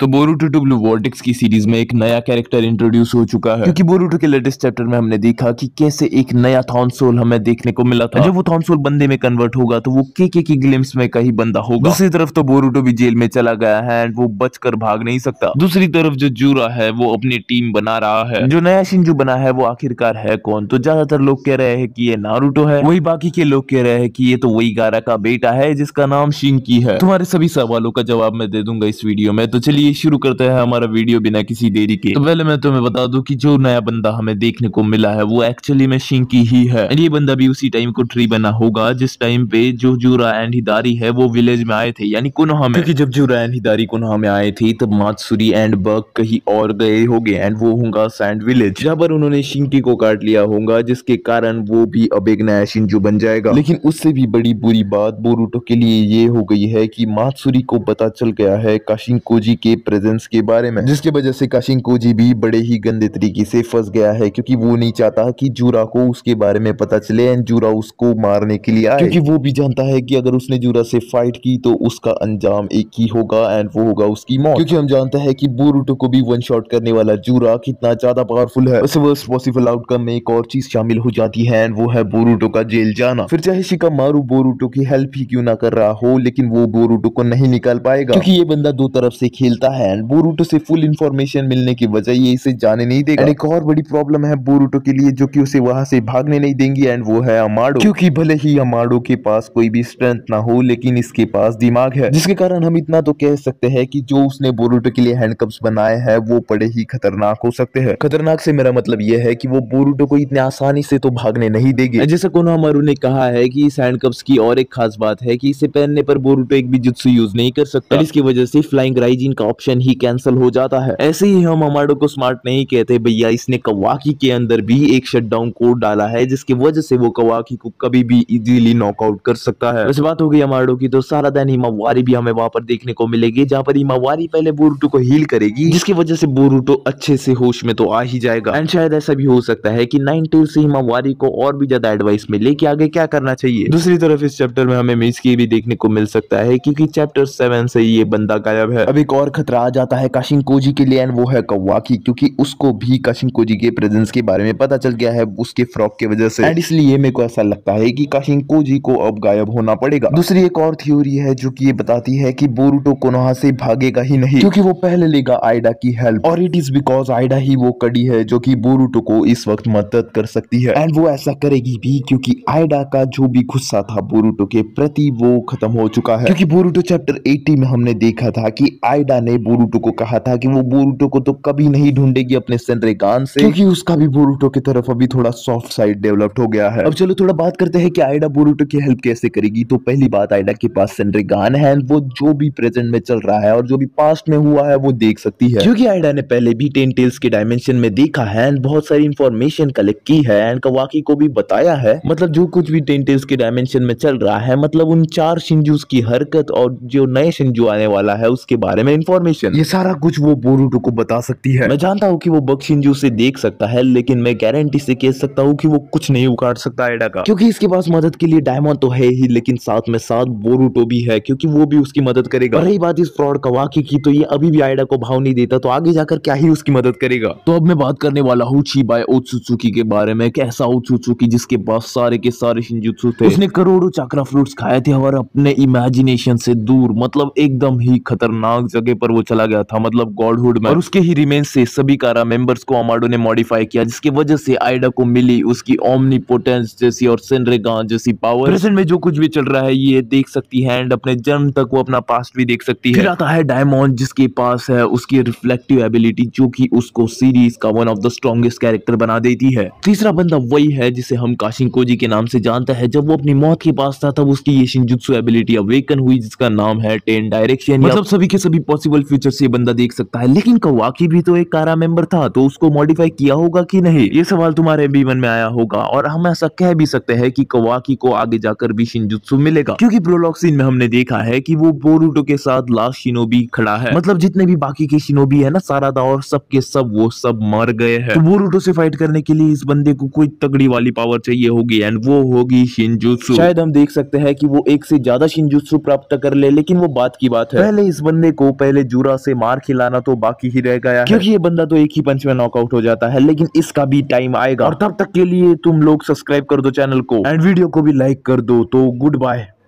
तो Boruto W वॉर्टिक्स की series में एक नया कैरेक्टर इंट्रोड्यूस हो चुका है क्योंकि बोरूटो के लेटेस्ट चैप्टर में हमने देखा कि कैसे एक नया थॉनसोल हमें देखने को मिला था जब वो थॉनसोल बंदे में कन्वर्ट होगा तो वो के के की ग्लिम्स में कहीं बंदा होगा दूसरी तरफ तो बोरूटो भी जेल में चला गया है एंड वो बच कर भाग नहीं सकता दूसरी तरफ जो जूरा है वो अपनी टीम बना रहा है जो नया शिंजू बना है वो आखिरकार है कौन तो ज्यादातर लोग कह रहे हैं की ये नारूटो है वही बाकी के लोग कह रहे हैं की ये तो वही गारा का बेटा है जिसका नाम शिंकी है तुम्हारे सभी सवालों का जवाब मैं दे दूंगा इस वीडियो में तो चलिए चलिए शुरू करते हैं हमारा वीडियो बिना किसी देरी के तो पहले मैं तुम्हें बता दूं कि जो नया बंदा हमें देखने को मिला है वो एक्चुअली में शिंकी ही है ये बंदा भी उसी टाइम को ट्री बना होगा जिस टाइम पे जो जूरा एंड हिदारी है वो विलेज में आए थे यानी कोनोहा में क्योंकि जब जूरा एंड हिदारी कोनोहा में आए थे तब मातसुरी एंड बग कहीं और गए होंगे एंड वो होगा सैंड विलेज जहाँ पर उन्होंने शिंकी को काट लिया होगा जिसके कारण वो भी अब एक नया शिंजू बन जाएगा लेकिन उससे भी बड़ी बुरी बात बोरूटो के लिए ये हो गई है की मातसुरी को पता चल गया है काशिंग कोजी के के प्रेजेंस के बारे में जिसके वजह से कोजी भी बड़े ही गंदे तरीके से फंस गया है क्योंकि वो नहीं चाहता कि जूरा को उसके बारे में पता चले एंड जूरा उसको मारने के लिए आए क्योंकि वो भी जानता है कि अगर उसने जूरा से फाइट की तो उसका अंजाम एक ही होगा एंड वो होगा उसकी मौत क्योंकि हम जानते हैं कि बोरूटो को भी वन शॉट करने वाला जूरा कितना ज्यादा पावरफुल है उस वर्ष पॉसिबल आउटकम में एक और चीज शामिल हो जाती है एंड वो है बोरूटो का जेल जाना फिर चाहे शिका मारू बोरूटो की हेल्प ही क्यों ना कर रहा हो लेकिन वो बोरूटो को नहीं निकाल पाएगा क्योंकि ये बंदा दो तरफ से खेलता मिलता है एंड बोरूटो से फुल इन्फॉर्मेशन मिलने की वजह ये इसे जाने नहीं देगा एक और बड़ी प्रॉब्लम है बोरूटो के लिए जो कि उसे वहां से भागने नहीं देंगी एंड वो है अमाडो क्योंकि भले ही अमाडो के पास कोई भी स्ट्रेंथ ना हो लेकिन इसके पास दिमाग है जिसके कारण हम इतना तो कह सकते हैं कि जो उसने बोरूटो के लिए हैंडकप्स बनाए हैं वो बड़े ही खतरनाक हो सकते हैं खतरनाक से मेरा मतलब यह है कि वो बोरूटो को इतने आसानी से तो भागने नहीं देगी जैसा को ने कहा है कि इस हैंडकप्स की और एक खास बात है कि इसे पहनने पर बोरूटो एक भी जुत्सु यूज नहीं कर सकता इसकी वजह से फ्लाइंग राइजिन का ऑप्शन ही कैंसिल हो जाता है ऐसे ही हम अमाडो को स्मार्ट नहीं कहते भैया इसने कवाकी के अंदर भी एक शटडाउन कोड डाला है जिसकी वजह से वो कवाकी को कभी भी इजिली नॉकआउट कर सकता है वैसे बात हो गई अमाडो की तो सारा दिन हिमावारी भी हमें वहां पर देखने को मिलेगी जहाँ पर हिमावारी पहले बोरूटो को हील करेगी जिसकी वजह से बोरूटो अच्छे से होश में तो आ ही जाएगा एंड शायद ऐसा भी हो सकता है की नाइन टू से हिमावारी को और भी ज्यादा एडवाइस मिले की आगे क्या करना चाहिए दूसरी तरफ इस चैप्टर में हमें मिस की भी देखने को मिल सकता है क्योंकि चैप्टर सेवन से ये बंदा गायब है अभी और खतरा आ जाता है कोजी के लिए एंड वो है कौवा की क्योंकि उसको भी कोजी के प्रेजेंस के बारे में पता चल गया है उसके फ्रॉक की वजह से एंड इसलिए मेरे को ऐसा लगता है कि कोजी को अब गायब होना पड़ेगा दूसरी एक और थ्योरी है जो कि ये बताती है कि बोरूटो कोनोहा से भागेगा ही नहीं क्योंकि वो पहले लेगा आयडा की हेल्प और इट इज बिकॉज आयडा ही वो कड़ी है जो की बोरूटो को इस वक्त मदद कर सकती है एंड वो ऐसा करेगी भी क्योंकि आयडा का जो भी गुस्सा था बोरूटो के प्रति वो खत्म हो चुका है क्योंकि बोरूटो चैप्टर एटी में हमने देखा था कि आयडा ने ने बोरूटो को कहा था कि वो बोरूटो को तो कभी नहीं ढूंढेगी अपने सेंड्रेगान से क्योंकि उसका भी बोरूटो की तरफ अभी थोड़ा सॉफ्ट साइड डेवलप्ड हो गया है अब चलो थोड़ा बात करते हैं कि आइडा बोरूटो की हेल्प कैसे करेगी तो पहली बात आइडा के पास सेंड्रेगान है वो जो भी प्रेजेंट में चल रहा है और जो भी पास्ट में हुआ है वो देख सकती है क्योंकि आइडा ने पहले भी टेन टेल्स के डायमेंशन में देखा है एंड बहुत सारी इन्फॉर्मेशन कलेक्ट की है एंड कवाकी को भी बताया है मतलब जो कुछ भी टेन टेल्स के डायमेंशन में चल रहा है मतलब उन चार शिंजूस की हरकत और जो नए शिंजू आने वाला है उसके बारे में इंफॉर्मेशन इन्फॉर्मेशन ये सारा कुछ वो बोरूटो को बता सकती है मैं जानता हूँ कि वो जी उसे देख सकता है लेकिन मैं गारंटी से कह सकता हूँ कि वो कुछ नहीं उखाड़ सकता एडा का क्योंकि इसके पास मदद के लिए डायमंड तो है ही लेकिन साथ में साथ बोरूटो भी है क्योंकि वो भी उसकी मदद करेगा रही बात इस फ्रॉड का वाकई की तो ये अभी भी आइडा को भाव नहीं देता तो आगे जाकर क्या ही उसकी मदद करेगा तो अब मैं बात करने वाला हूँ छी बाय ओत्सुकी के बारे में कैसा ऐसा जिसके पास सारे के सारे शिंजुत्सु थे उसने करोड़ों चक्रा फ्रूट्स खाए थे और अपने इमेजिनेशन से दूर मतलब एकदम ही खतरनाक जगह पर वो चला गया था मतलब गॉडहुड में और उसके ही रिमेन से सभी कारा मेंबर्स को अमाडो ने मॉडिफाई किया जिसकी वजह से आइडा को मिली उसकी ओमनी पोटेंस जैसी और सेनरेगा जैसी पावर प्रेजेंट में जो कुछ भी चल रहा है ये देख सकती है एंड अपने जन्म तक वो अपना पास्ट भी देख सकती है आता है डायमंड जिसके पास है उसकी रिफ्लेक्टिव एबिलिटी जो कि उसको सीरीज का one of the strongest character बना देती है तीसरा बंदा वही है जिसे हम काशिंग कोजी के नाम से जानते हैं जब वो अपनी मौत के पास था तब उसकी ये शिंजुत्सु एबिलिटी अवेकन हुई जिसका नाम है टेन डायरेक्शन मतलब सभी के सभी पॉसिबल पॉसिबल फ्यूचर से बंदा देख सकता है लेकिन कवाकी भी तो एक कारा मेंबर था तो उसको मॉडिफाई किया होगा कि नहीं ये सवाल तुम्हारे भी मन में आया होगा और हम ऐसा कह भी सकते हैं कि कवाकी को आगे जाकर भी शिंजुत्सु मिलेगा क्योंकि प्रोलॉग सीन में हमने देखा है कि वो बोरूटो के साथ लास्ट शिनोबी खड़ा है मतलब जितने भी बाकी के शिनोबी है ना सारा दा और सबके सब वो सब मर गए हैं तो बोरूटो से फाइट करने के लिए इस बंदे को कोई तगड़ी वाली पावर चाहिए होगी एंड वो होगी शिंजुत्सु शायद हम देख सकते हैं कि वो एक से ज्यादा शिंजुत्सु प्राप्त कर ले लेकिन वो बात की बात है पहले इस बंदे को पहले जूरा से मार खिलाना तो बाकी ही रह गया क्योंकि ये बंदा तो एक ही पंच में नॉकआउट हो जाता है लेकिन इसका भी टाइम आएगा और तब तक के लिए तुम लोग सब्सक्राइब कर दो चैनल को एंड वीडियो को भी लाइक कर दो तो गुड बाय